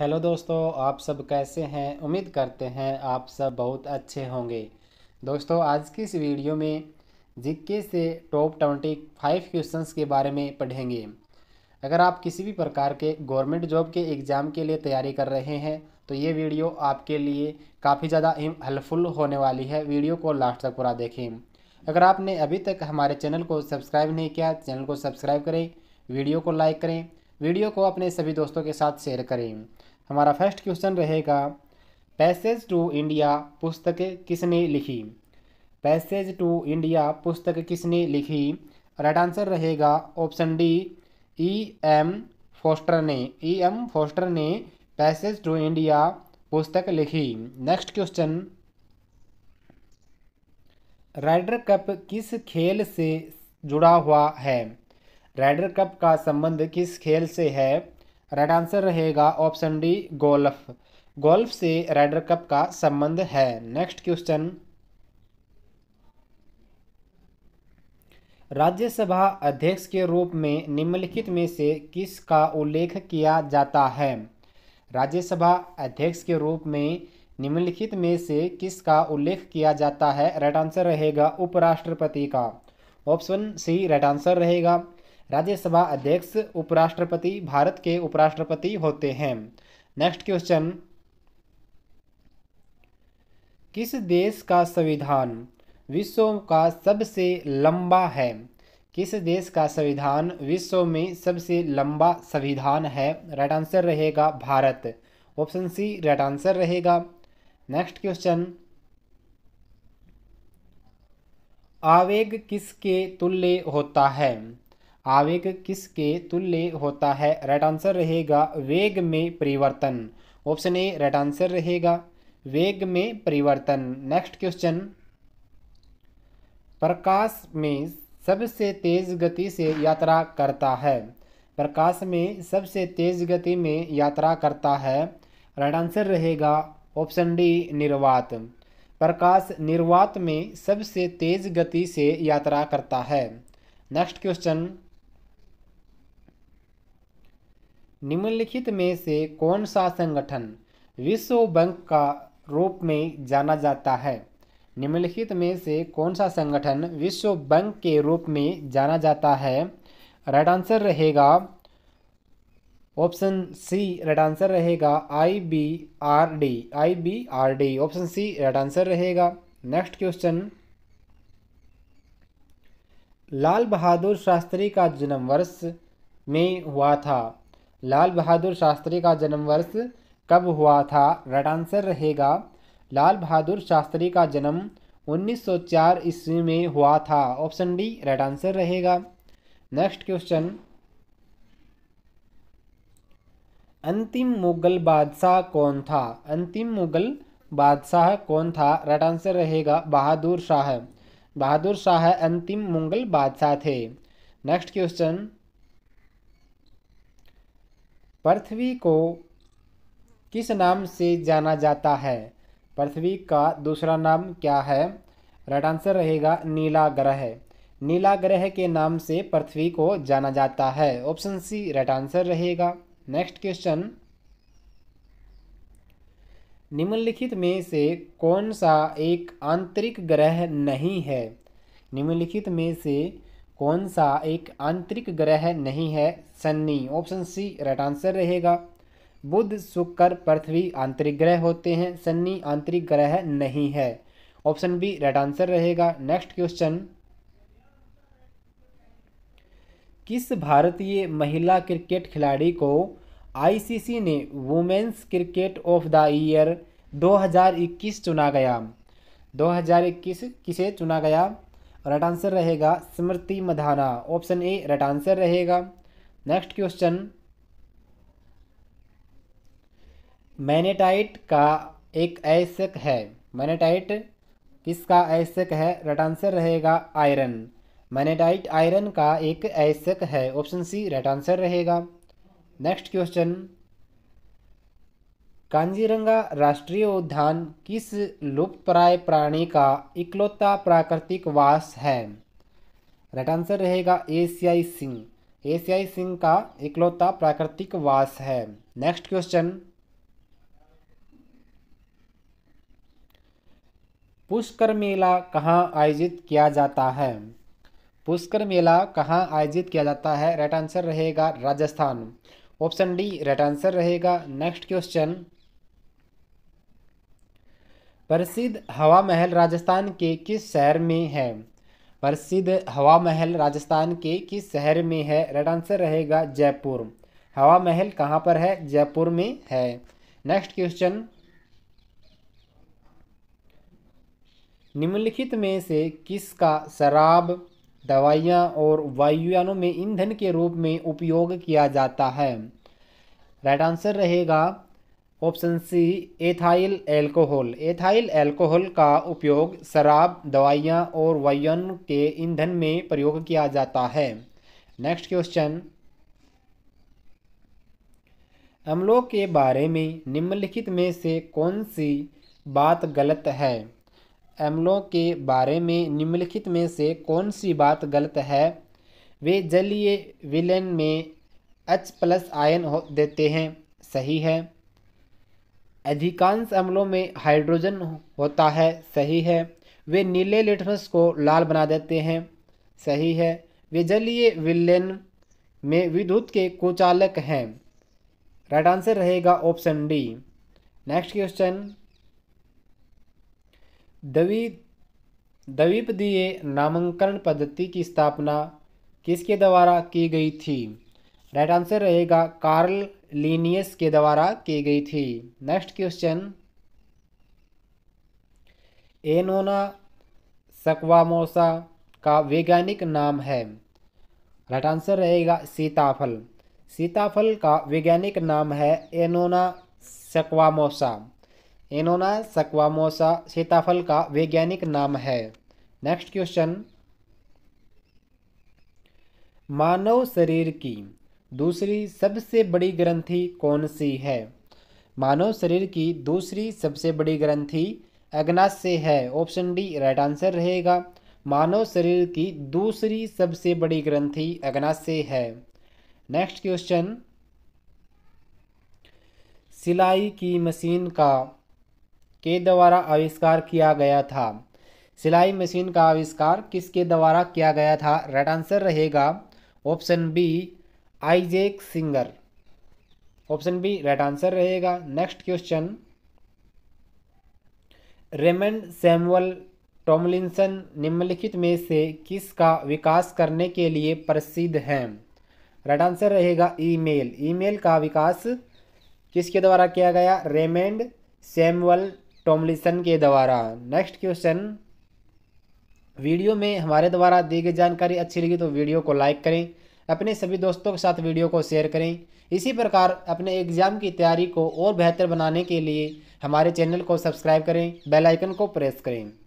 hello दोस्तों आप सब कैसे हैं उम्मीद करते हैं आप सब बहुत अच्छे होंगे दोस्तों आज की इस वीडियो में जिक्के से टॉप ट्वेंटी फाइव क्वेश्चन के बारे में पढ़ेंगे अगर आप किसी भी प्रकार के गवर्नमेंट जॉब के एग्ज़ाम के लिए तैयारी कर रहे हैं तो ये वीडियो आपके लिए काफ़ी ज़्यादा हेल्पफुल होने वाली है वीडियो को लास्ट तक पूरा देखें अगर आपने अभी तक हमारे चैनल को सब्सक्राइब नहीं किया चैनल को सब्सक्राइब करें वीडियो को लाइक करें वीडियो को अपने सभी दोस्तों के साथ शेयर करें हमारा फर्स्ट क्वेश्चन रहेगा पैसेज टू इंडिया पुस्तक किसने लिखी पैसेज टू इंडिया पुस्तक किसने लिखी राइट आंसर रहेगा option D E M Forster ने ई एम फोस्टर ने पैसेज टू इंडिया पुस्तक लिखी नेक्स्ट क्वेश्चन राइडर कप किस खेल से जुड़ा हुआ है राइडर कप का संबंध किस खेल से है राइट आंसर रहेगा ऑप्शन डी गोल्फ गोल्फ से राइडर कप का संबंध है नेक्स्ट क्वेश्चन राज्यसभा अध्यक्ष के रूप में निम्नलिखित में से किसका उल्लेख किया जाता है राज्यसभा अध्यक्ष के रूप में निम्नलिखित में से किसका उल्लेख किया जाता है राइट आंसर रहेगा उपराष्ट्रपति का ऑप्शन सी राइट आंसर रहेगा राज्यसभा अध्यक्ष उपराष्ट्रपति भारत के उपराष्ट्रपति होते हैं नेक्स्ट क्वेश्चन किस देश का संविधान विश्व का सबसे लंबा है किस देश का संविधान विश्व में सबसे लंबा संविधान है राइट आंसर रहेगा Bharat option C right answer रहेगा नेक्स्ट क्वेश्चन आवेग किसके तुल्य होता है आवेग किसके तुल्य होता है राइट आंसर रहेगा वेग में परिवर्तन ऑप्शन ए राइट आंसर रहेगा वेग में परिवर्तन नेक्स्ट क्वेश्चन प्रकाश में सबसे तेज गति से यात्रा करता है प्रकाश में सबसे तेज गति में यात्रा करता है राइट आंसर रहेगा ऑप्शन डी निर्वात प्रकाश निर्वात में सबसे तेज गति से यात्रा करता है नेक्स्ट क्वेश्चन निम्नलिखित में से कौन सा संगठन विश्व बैंक का रूप में जाना जाता है निम्नलिखित में से कौन सा संगठन विश्व बैंक के रूप में जाना जाता है राइट आंसर रहेगा ऑप्शन सी राइट आंसर रहेगा I B R D I B R D option C right answer रहेगा नेक्स्ट क्वेश्चन लाल बहादुर शास्त्री का जन्म वर्ष में हुआ था लाल बहादुर शास्त्री का जन्म वर्ष कब हुआ था राइट आंसर रहेगा लाल बहादुर शास्त्री का जन्म 1904 ईस्वी में हुआ था ऑप्शन डी राइट आंसर रहेगा नेक्स्ट क्वेश्चन अंतिम मुगल बादशाह कौन था अंतिम मुगल बादशाह कौन था राइट आंसर रहेगा बहादुर शाह बहादुर शाह अंतिम मुगल बादशाह थे नेक्स्ट क्वेश्चन पृथ्वी को किस नाम से जाना जाता है पृथ्वी का दूसरा नाम क्या है राइट आंसर रहेगा नीला ग्रह नीला ग्रह के नाम से पृथ्वी को जाना जाता है ऑप्शन सी राइट आंसर रहेगा नेक्स्ट क्वेश्चन निम्नलिखित में से कौन सा एक आंतरिक ग्रह नहीं है निम्नलिखित में से कौन सा एक आंतरिक ग्रह नहीं है सन्नी ऑप्शन सी राइट आंसर रहेगा बुध शुक्र पृथ्वी आंतरिक ग्रह होते हैं सन्नी आंतरिक ग्रह नहीं है ऑप्शन बी राइट आंसर रहेगा नेक्स्ट क्वेश्चन किस भारतीय महिला क्रिकेट खिलाड़ी को आईसीसी ने women's cricket of the year 2021 चुना गया 2021 किसे चुना गया राइट आंसर रहेगा Smriti Mandhana option A right answer रहेगा नेक्स्ट क्वेश्चन मैनेटाइट का एक ऐसक है मैनेटाइट किसका ऐसक है राइट आंसर रहेगा आयरन मैनेटाइट आयरन का एक ऐसक है ऑप्शन सी राइट आंसर रहेगा नेक्स्ट क्वेश्चन कांजीरंगा राष्ट्रीय उद्यान किस लुप्तप्राय प्राणी का इकलौता प्राकृतिक वास है राइट आंसर रहेगा एशियाई सिंह एशियाई सिंह का इकलौता प्राकृतिक वास है नेक्स्ट क्वेश्चन पुष्कर मेला कहाँ आयोजित किया जाता है पुष्कर मेला कहाँ आयोजित किया जाता है राइट आंसर रहेगा Rajasthan option D right answer रहेगा नेक्स्ट क्वेश्चन प्रसिद्ध हवा महल राजस्थान के किस शहर में है प्रसिद्ध हवा महल राजस्थान के किस शहर में है राइट आंसर रहेगा जयपुर हवा महल कहाँ पर है जयपुर में है नेक्स्ट क्वेश्चन निम्नलिखित में से किसका शराब दवाइयाँ और वायुयानों में ईंधन के रूप में उपयोग किया जाता है राइट आंसर रहेगा option C ethyl alcohol ethyl alcohol का उपयोग शराब दवाइयाँ और वायन के ईंधन में प्रयोग किया जाता है नेक्स्ट क्वेश्चन अम्लों के बारे में निम्नलिखित में से कौन सी बात गलत है अम्लों के बारे में निम्नलिखित में से कौन सी बात गलत है वे जलीय विलयन में H प्लस आयन देते हैं सही है अधिकांश अम्लों में हाइड्रोजन होता है सही है वे नीले लिटमस को लाल बना देते हैं सही है वे जलीय विलयन में विद्युत के कुचालक हैं राइट आंसर रहेगा ऑप्शन डी नेक्स्ट क्वेश्चन दवी द्वीपदीय नामांकन पद्धति की स्थापना किसके द्वारा की गई थी राइट आंसर रहेगा कार्ल लीनियस के द्वारा की गई थी नेक्स्ट क्वेश्चन एनोना सकवामोसा का वैज्ञानिक नाम है राइट आंसर रहेगा सीताफल सीताफल का वैज्ञानिक नाम है एनोना सकवामोसा एनोना सकवामोसा सीताफल का वैज्ञानिक नाम है नेक्स्ट क्वेश्चन मानव शरीर की दूसरी सबसे बड़ी ग्रंथि कौन सी है मानव शरीर की दूसरी सबसे बड़ी ग्रंथि से है ऑप्शन डी राइट आंसर रहेगा मानव शरीर की दूसरी सबसे बड़ी ग्रंथि से है नेक्स्ट क्वेश्चन सिलाई की मशीन का के द्वारा आविष्कार किया गया था सिलाई मशीन का आविष्कार किसके द्वारा किया गया था राइट आंसर रहेगा option B Isaac Singer option B right answer रहेगा next question Raymond Samuel Tomlinson निम्नलिखित में से किसका विकास करने के लिए प्रसिद्ध हैं राइट आंसर रहेगा ईमेल ईमेल का विकास किसके द्वारा किया गया रेमंड सैमुअल टॉमलिसन के द्वारा नेक्स्ट क्वेश्चन वीडियो में हमारे द्वारा दी गई जानकारी अच्छी लगी तो वीडियो को लाइक करें अपने सभी दोस्तों के साथ वीडियो को शेयर करें इसी प्रकार अपने एग्ज़ाम की तैयारी को और बेहतर बनाने के लिए हमारे चैनल को सब्सक्राइब करें बेल आइकन को प्रेस करें